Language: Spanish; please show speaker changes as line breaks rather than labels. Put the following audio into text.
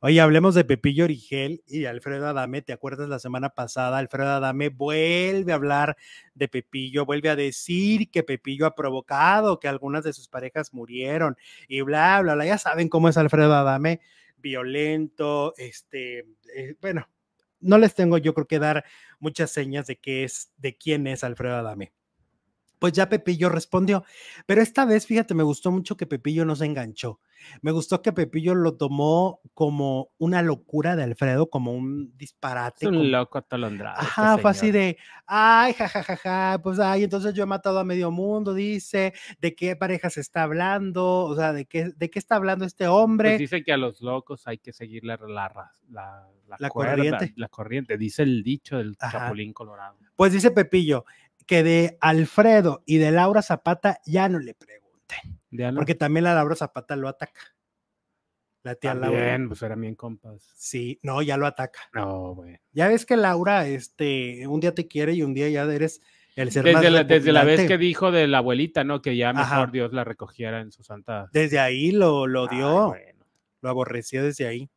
Oye, hablemos de Pepillo Origel y Alfredo Adame. ¿Te acuerdas la semana pasada? Alfredo Adame vuelve a hablar de Pepillo, vuelve a decir que Pepillo ha provocado que algunas de sus parejas murieron y bla, bla, bla. Ya saben cómo es Alfredo Adame, violento, este, eh, bueno, no les tengo yo creo que dar muchas señas de qué es, de quién es Alfredo Adame pues ya Pepillo respondió. Pero esta vez, fíjate, me gustó mucho que Pepillo no se enganchó. Me gustó que Pepillo lo tomó como una locura de Alfredo, como un
disparate. Es un loco atolondrado. Este Ajá, fue
así de, ay, jajajaja, pues ay, entonces yo he matado a medio mundo, dice, ¿de qué pareja se está hablando? O sea, ¿de qué, de qué está hablando este pues hombre?
dice que a los locos hay que seguirle la, la, la, corriente. La corriente, dice el dicho del Chapulín Colorado.
Pues dice Pepillo, que de Alfredo y de Laura Zapata ya no le pregunten. Porque también la Laura Zapata lo ataca. La tía también, Laura. pues era bien compas. Sí, no, ya lo ataca. No, güey. Ya ves que Laura, este, un día te quiere y un día ya eres el ser desde, más la, desde la, vez que
dijo de la abuelita, ¿no? Que ya mejor Dios la recogiera en su santa. Desde ahí lo, lo dio. Lo aborreció desde ahí.